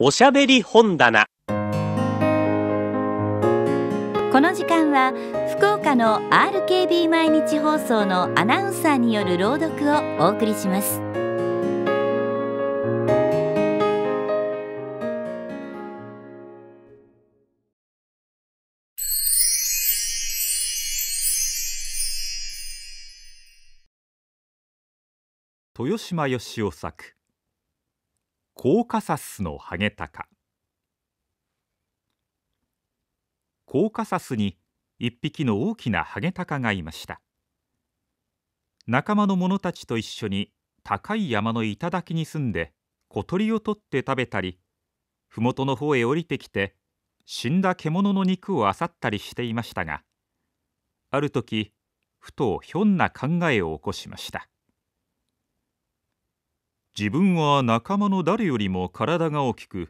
おしゃべり本棚この時間は福岡の RKB 毎日放送のアナウンサーによる朗読をお送りします豊島義雄作コーカサスのハゲタカコーカサスに一匹の大きなハゲタカがいました仲間の者たちと一緒に高い山の頂に住んで小鳥を取って食べたり麓の方へ降りてきて死んだ獣の肉をあさったりしていましたがある時ふとひょんな考えを起こしました自分は仲間の誰よりも体が大きく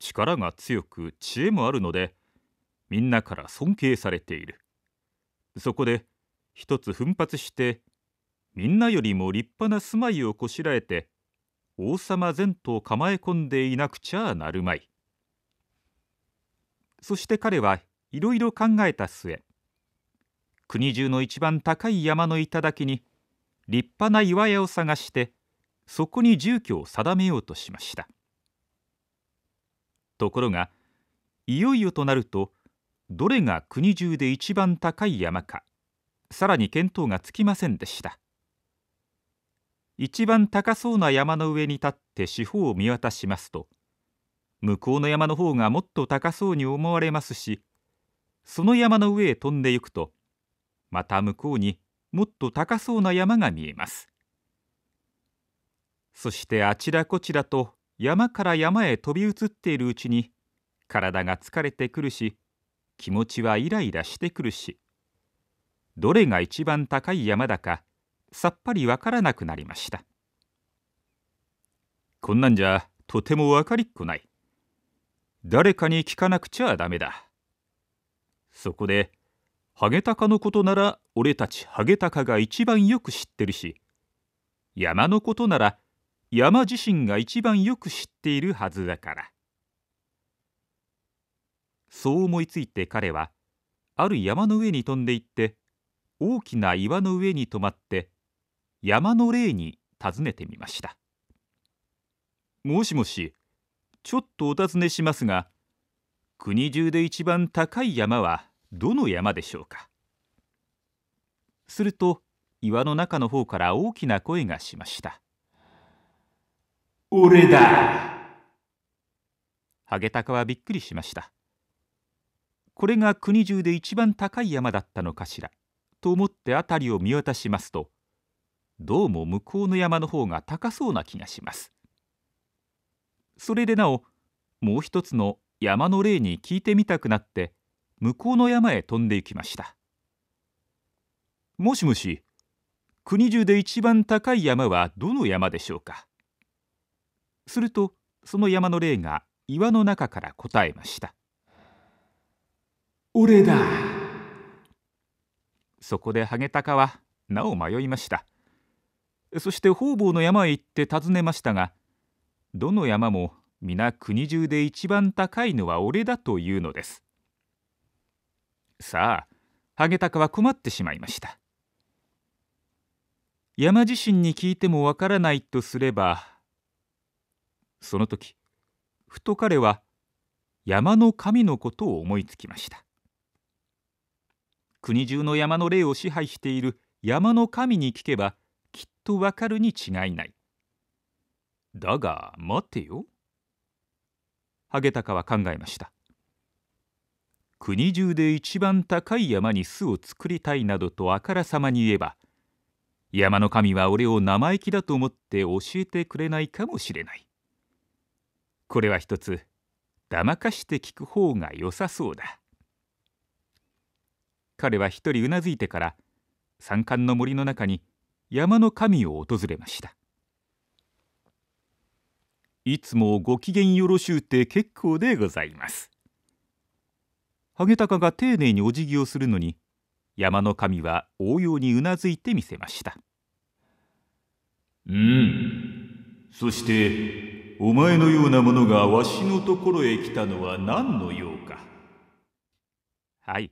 力が強く知恵もあるのでみんなから尊敬されているそこで一つ奮発してみんなよりも立派な住まいをこしらえて王様前途構え込んでいなくちゃなるまいそして彼はいろいろ考えた末国中の一番高い山の頂に立派な岩屋を探してそこに住居を定めようとしましたところがいよいよとなるとどれが国中で一番高い山かさらに見当がつきませんでした一番高そうな山の上に立って四方を見渡しますと向こうの山の方がもっと高そうに思われますしその山の上へ飛んでゆくとまた向こうにもっと高そうな山が見えますそしてあちらこちらと山から山へ飛び移っているうちに体が疲れてくるし気持ちはイライラしてくるしどれが一番高い山だかさっぱりわからなくなりましたこんなんじゃとてもわかりっこない誰かに聞かなくちゃダメだそこでハゲタカのことなら俺たちハゲタカが一番よく知ってるし山のことなら山自身が一番よく知っているはずだからそう思いついて彼はある山の上に飛んでいって大きな岩の上に止まって山の霊に尋ねてみましたもしもしちょっとお尋ねしますが国中で一番高い山はどの山でしょうかすると岩の中の方から大きな声がしました俺だハゲタカはびっくりしましたこれが国中で一番高い山だったのかしらと思って辺りを見渡しますとどうも向こうの山の方が高そうな気がしますそれでなおもう一つの山の霊に聞いてみたくなって向こうの山へ飛んでいきましたもしもし国中で一番高い山はどの山でしょうかするとその山の霊が岩の中から答えました「俺だ!」そこでハゲタカはなお迷いましたそして方々の山へ行って尋ねましたがどの山も皆国中で一番高いのは俺だというのですさあハゲタカは困ってしまいました山自身に聞いてもわからないとすればその時ふと彼は山の神のことを思いつきました国中の山の霊を支配している山の神に聞けばきっとわかるに違いないだが待てよハゲタカは考えました国中で一番高い山に巣を作りたいなどとあからさまに言えば山の神は俺を生意気だと思って教えてくれないかもしれないこれは一つ騙かして聞く方が良さそうだ彼は一人うなずいてから山間の森の中に山の神を訪れましたいつもご機嫌よろしゅうて結構でございますハゲタカが丁寧にお辞儀をするのに山の神は応用にうなずいてみせましたうんそしてお前のような者がわしのところへ来たのは何の用かはい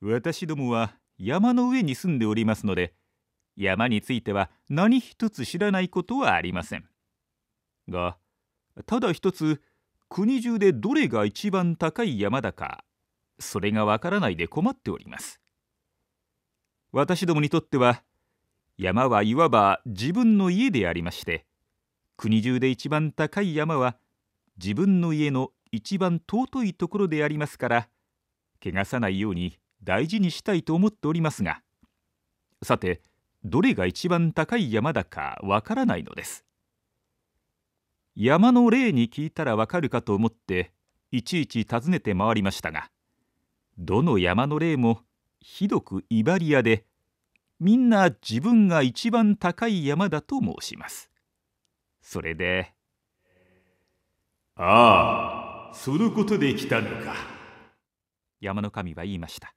私どもは山の上に住んでおりますので山については何一つ知らないことはありませんがただ一つ国中でどれが一番高い山だかそれがわからないで困っております私どもにとっては山はいわば自分の家でありまして国中で一番高い山は自分の家の一番尊いところでありますから汚さないように大事にしたいと思っておりますがさてどれが一番高い山だかわからないのです山の例に聞いたらわかるかと思っていちいち尋ねて回りましたがどの山の例もひどく威張り屋でみんな自分が一番高い山だと申しますそれでああそのことで来たのか山の神は言いました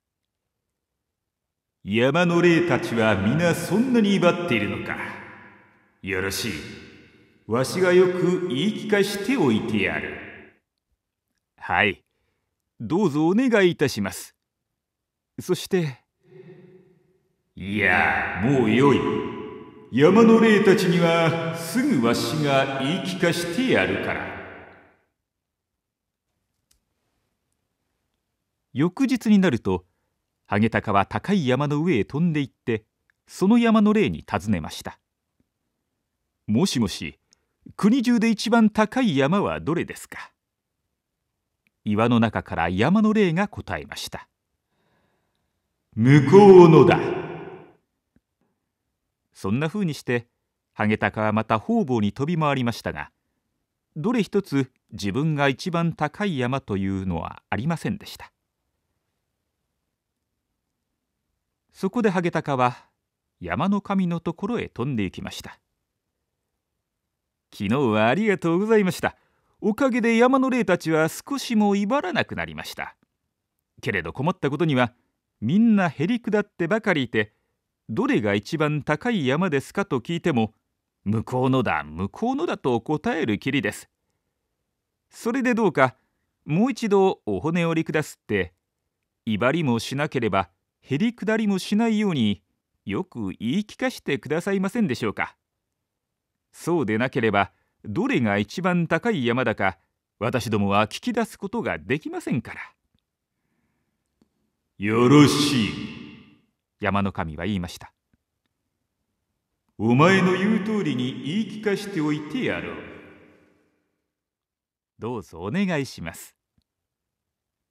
山の霊たちは皆そんなに威張っているのかよろしいわしがよく言い聞かしておいてやるはいどうぞお願いいたしますそしていやもうよい山の霊たちにはすぐわしが言い聞かしてやるから翌日になるとハゲタカは高い山の上へ飛んでいってその山の霊に尋ねました「もしもし国中で一番高い山はどれですか?」岩の中から山の霊が答えました「向こうのだ」そんな風にしてハゲタカはまた方々に飛び回りましたがどれ一つ自分が一番高い山というのはありませんでしたそこでハゲタカは山の神のところへ飛んでいきました昨日はありがとうございましたおかげで山の霊たちは少しも威張らなくなりましたけれど困ったことにはみんなへりくだってばかりいてどれが一番高い山ですかと聞いても向こうのだ向こうのだと答えるきりですそれでどうかもう一度お骨折り下すって威張りもしなければへりくだりもしないようによく言い聞かしてくださいませんでしょうかそうでなければどれが一番高い山だか私どもは聞き出すことができませんからよろしい山の神は言いましたお前の言う通りに言い聞かしておいてやろうどうぞお願いします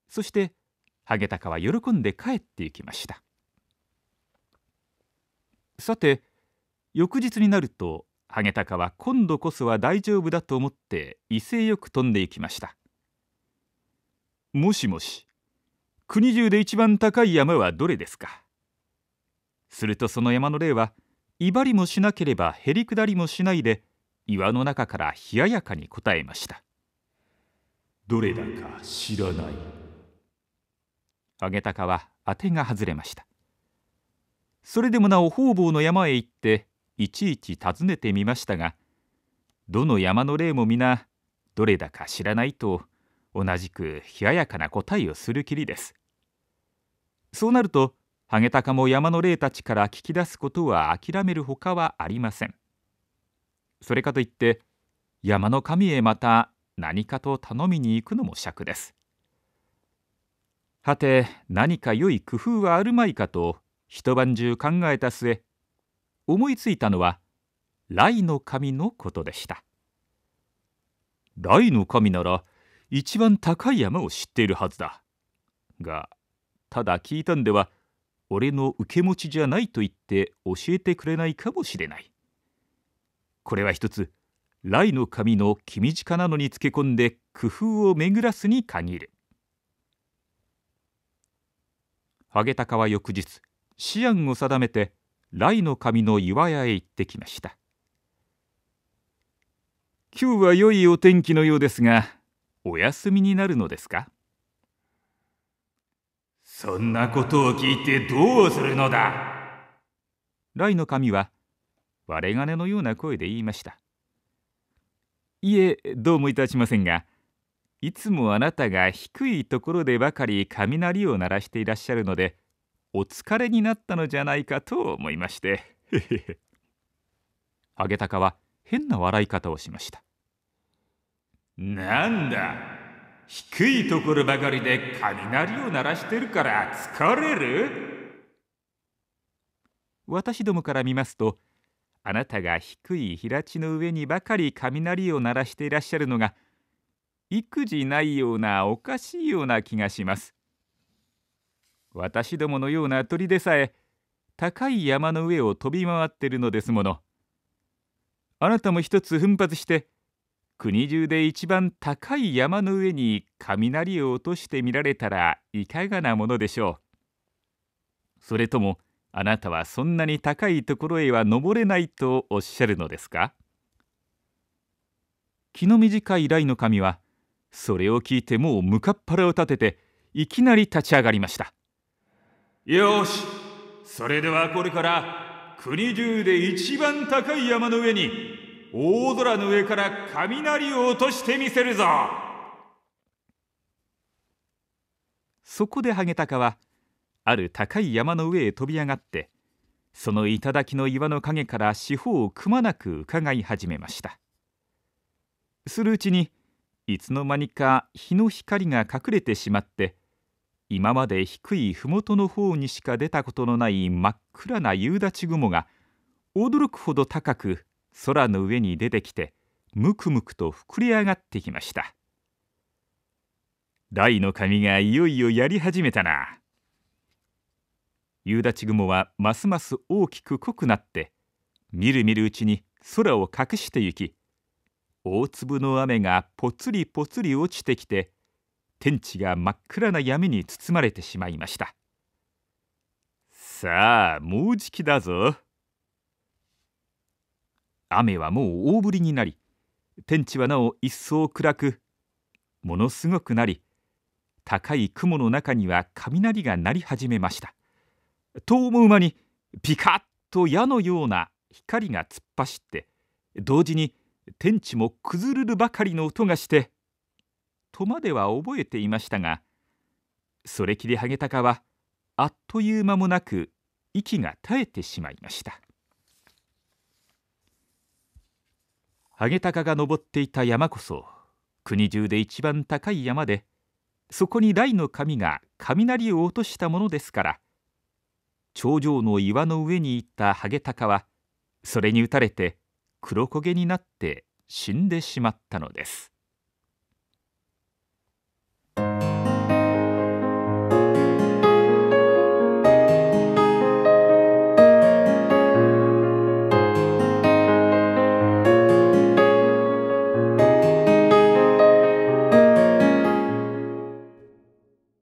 そしてハゲタカは喜んで帰っていきましたさて翌日になるとハゲタカは今度こそは大丈夫だと思って威勢よく飛んでいきましたもしもし国中で一番高い山はどれですかするとその山の霊は威張りもしなければへりくだりもしないで岩の中から冷ややかに答えましたどれだか知らないたかは当てが外れましたそれでもなお方々の山へ行っていちいち訪ねてみましたがどの山の霊も皆どれだか知らないと同じく冷ややかな答えをするきりですそうなるとハゲタカも山の霊たちから聞き出すことは諦めるほかはありませんそれかといって山の神へまた何かと頼みに行くのも尺ですはて何か良い工夫はあるまいかと一晩中考えた末思いついたのは雷の神のことでした雷の神なら一番高い山を知っているはずだがただ聞いたんでは俺の受け持ちじゃないと言って教えてくれないかもしれないこれは一つ雷の髪の君近なのにつけ込んで工夫を巡らすに限るハゲタカは翌日思案を定めて雷の神の岩屋へ行ってきました今日は良いお天気のようですがお休みになるのですかそんなことを聞いてどうするのだライの神は割れ金のような声で言いました。いえ、どうもいたしませんが、いつもあなたが低いところでばかり雷を鳴らしていらっしゃるので、お疲れになったのじゃないかと思いまして。ハゲタカは変な笑い方をしました。なんだ低いところばかりで雷を鳴らしてるから疲れる私どもから見ますとあなたが低い平地の上にばかり雷を鳴らしていらっしゃるのが育児ないようなおかしいような気がします私どものような鳥でさえ高い山の上を飛び回っているのですものあなたも一つ奮発して国中で一番高い山の上に雷を落としてみられたらいかがなものでしょうそれともあなたはそんなに高いところへは登れないとおっしゃるのですか気の短い雷の神はそれを聞いてもう向かっ腹を立てていきなり立ち上がりましたよしそれではこれから国中で一番高い山の上に大空の上から雷を落としてみせるぞそこでハゲタカはある高い山の上へ飛び上がってその頂の岩の陰から四方をくまなく伺い始めましたするうちにいつの間にか日の光が隠れてしまって今まで低い麓の方にしか出たことのない真っ暗な夕立雲が驚くほど高く空の上に出てきてむくむくと膨れ上がってきました大の髪がいよいよやり始めたな夕立雲はますます大きく濃くなってみるみるうちに空を隠してゆき大粒の雨がぽつりぽつり落ちてきて天地が真っ暗な闇に包まれてしまいましたさあもうじきだぞ。雨はもう大降りになり天地はなお一層暗くものすごくなり高い雲の中には雷が鳴り始めましたと思う間にピカッと矢のような光が突っ走って同時に天地も崩れるばかりの音がしてとまでは覚えていましたがそれきりハゲタカはあっという間もなく息が絶えてしまいました。ハゲタカが登っていた山こそ国中で一番高い山でそこに雷の神が雷を落としたものですから頂上の岩の上にいたハゲタカはそれに打たれて黒焦げになって死んでしまったのです。